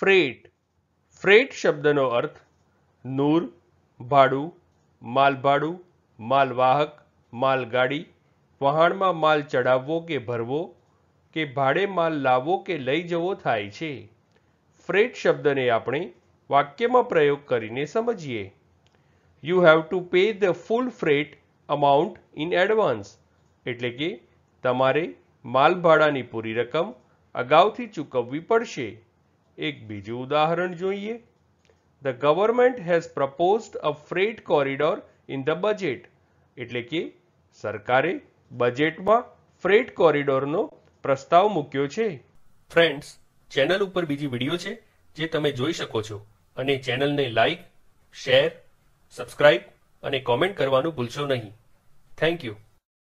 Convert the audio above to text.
freight freight શબ્દનો અર્થ નૂર ભાડું માલભાડું માલવાહક માલગાડી વહાણમાં માલ ચડાવવો કે ભરવો કે ભાડે માલ લાવવો કે લઈ જવો થાય છે ફ્રેટ શબ્દને આપણે વાક્યમાં પ્રયોગ કરીને સમજીએ you have to pay the full freight amount in advance એટલે કે તમારે માલ ભાડાની પૂરી રકમ અગાઉથી ચૂકવવી પડશે એક બીજું ઉદાહરણ જોઈએ the government has proposed a freight corridor in the budget એટલે કે સરકારે બજેટમાં ફ્રેટ કોરિડોરનો પ્રસ્તાવ મૂક્યો છે ફ્રેન્ડ્સ ચેનલ ઉપર બીજી વિડીયો છે જે તમે જોઈ શકો છો અને ચેનલને લાઈક શેર સબસ્ક્રાઇબ અને કોમેન્ટ કરવાનું ભૂલશો નહીં થેન્ક યુ